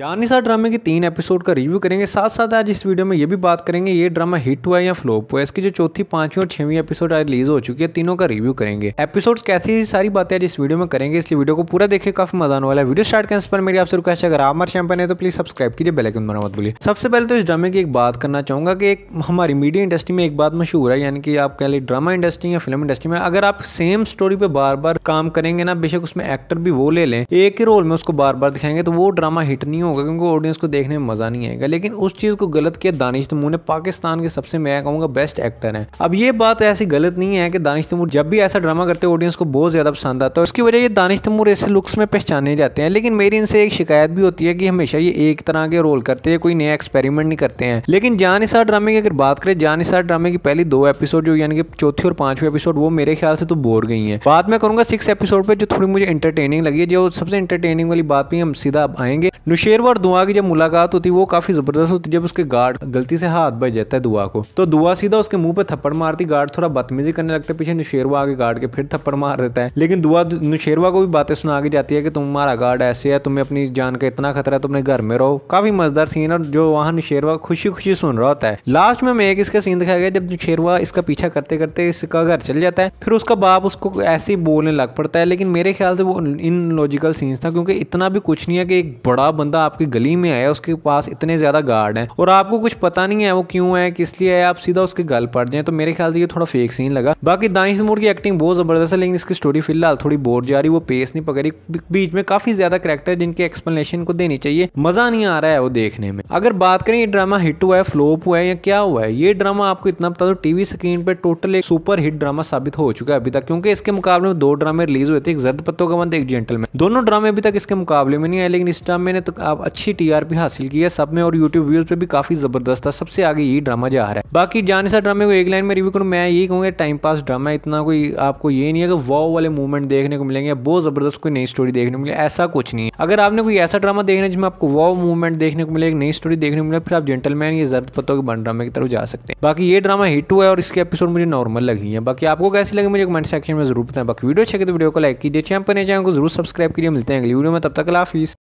सा ड्रामे के तीन एपिसोड का रिव्यू करेंगे साथ साथ आज इस वीडियो में ये भी बात करेंगे ये ड्रामा हिट हुआ है या फ्लॉप हुआ इसकी जो चौथी पांचवी और छवीं एपिसोड आज रिलीज हो चुकी है तीनों का रिव्यू करेंगे एपिसोड्स कैसी सारी बातें आज इस वीडियो में करेंगे इसलिए वीडियो को पूरा देखे काफी मजा आने वाला है वीडियो स्टार्ट करने पर मेरी आपसे रिक्वेस्ट अगर आप हमारे चैनल है तो प्लीज सब्सक्राइब कीजिए बेलाइकन बना मत बोलिए सबसे पहले तो इस ड्रामे की एक बात करना चाहूंगा कि एक हमारी मीडिया इंडस्ट्री में एक बात मशहूर है यानी कि आप कह लें ड्रामा इंडस्ट्री या फिल्म इंडस्ट्री में अगर आप सेम स्टोरी पर बार बार काम करेंगे ना बेशक उसमें एक्टर भी वो ले लें एक ही रोल में उसको बार बार दिखाएंगे तो वो ड्रामा हिट नहीं में होगा क्योंकि ऑडियंस को देखने में मज़ा नहीं आएगा लेकिन उस चीज़ को गलत किया दानिश तमूर ने पाकिस्तान के सबसे मैं कहूंगा बेस्ट एक्टर है अब ये बात ऐसी गलत नहीं है कि दानिश तमूर जब भी ऐसा ड्रामा करते ऑडियंस को बहुत ज़्यादा पसंद आता है उसकी वजह ये दानिश तमूर ऐसे लुक्स में पहचाने जाते हैं लेकिन मेरी इनसे एक शिकायत भी होती है कि हमेशा ये एक तरह के रोल करते हैं कोई नया एक्सपेरिमेंट नहीं करते हैं लेकिन जान इसार ड्रामे की अगर बात करें जान इसार ड्रामे की पहली दो एपिसोड जो यानी कि चौथी और पांचवी एपिसोड वो मेरे ख्याल से तो बोर गई है बाद में करूंगा सिक्स एपिसोड पर जो थोड़ी मुझे इंटरटेनिंग लगी है जो सबसे इंटरटेनिंग वाली बात भी हम सीधा आएंगे नुशे शेरवा और दुआ की जब मुलाकात होती है वो काफी जबरदस्त होती है जब उसके गार्ड गलती से हाथ बज जाता है दुआ को तो दुआ सीधा उसके मुंह पर थप्पड़ मारती गार्ड थोड़ा बदतमीजी करने लगता है पीछे नुशेरवा आगे गार्ड के फिर थप्पड़ मार देता है लेकिन दुआ नुशेरवा को भी बातें सुना के जाती है कि तुम्हारा गार्ड ऐसे है तुम्हें अपनी जान का इतना खतरा है तुमने घर में रहो काफी मजेदार सीन और जो वहाँ नुशेरवा खुशी खुशी सुन रहा होता है लास्ट में एक इसका सीन दिखाया गया जब नुशेरवा इसका पीछा करते करते इसका घर चल जाता है फिर उसका बाप उसको ऐसे ही बोलने लग पड़ता है लेकिन मेरे ख्याल से वो इन लॉजिकल सीन था क्योंकि इतना भी कुछ नहीं है कि एक बड़ा बंदा आपकी गली में आया उसके पास इतने ज़्यादा गार्ड हैं और आपको कुछ पता नहीं है वो क्यों है किस लिए है आप सीधा उसके गल पड़ जाए तो मेरे ख्याल से ये थोड़ा फेक सीन लगा बाकी दाइश तैमूर की एक्टिंग बहुत ज़बरदस्त है लेकिन इसकी स्टोरी फिलहाल थोड़ी बोर जा रही वो पेस नहीं पकड़ी बीच में काफ़ी ज़्यादा करेक्टर जिनके एक्सप्लेनेशन को देनी चाहिए मज़ा नहीं आ रहा है वो देखने में अगर बात करें ये ड्रामा हिट हुआ है फ्लोप हुआ है या क्या हुआ है ये ड्रामा आपको इतना पता तो टीवी स्क्रीन पर टोटल एक सुपर हिट ड्रामा साबित हो चुका है अभी तक क्योंकि इसके मुकाबले में दो ड्रामे रिलीज हुए थे एक जर्द पत्तों का बंद एक जेंटलमैन दोनों ड्रामे अभी तक इसके मुकाबले में नहीं आए लेकिन इस ड्रामे ने तो साहब अच्छी टीआरपी हासिल की है सब में और यूट्यूब व्यूज पे भी काफी जबरदस्त था सबसे आगे यही ड्रामा जा रहा है बाकी जाने सा ड्रामे को एक लाइन में रिव्यू करूँ मैं यही कहूँगा टाइम पास ड्रामा इतना कोई आपको ये नहीं है कि वॉ वाले मूवमेंट देखने को मिलेंगे बहुत जबरदस्त कोई नई स्टोरी देखने को मिले ऐसा कुछ नहीं अगर आपने कोई ऐसा ड्रामा देखना जिसमें आपको वॉ मूवमेंट देखने को मिले एक नई स्टोरी देखने को मिले फिर आप जेंटलमैन ये जरूरत पतों के बन ड्रामे की तरफ जा सकते हैं बाकी ये ड्रामा हिट हुआ है और इसके एपिसोड मुझे नॉर्मल लगी है बाकी आपको कैसे लगे मुझे कमेंट सेक्शन में जरूर बताएं बाकी वीडियो अच्छे तो वीडियो को लाइक कीजिए चैनल पर नहीं चैनल को तो जरूर सब्सक्राइब कीजिए मिलते हैं अगली वीडियो में तब तक लाफी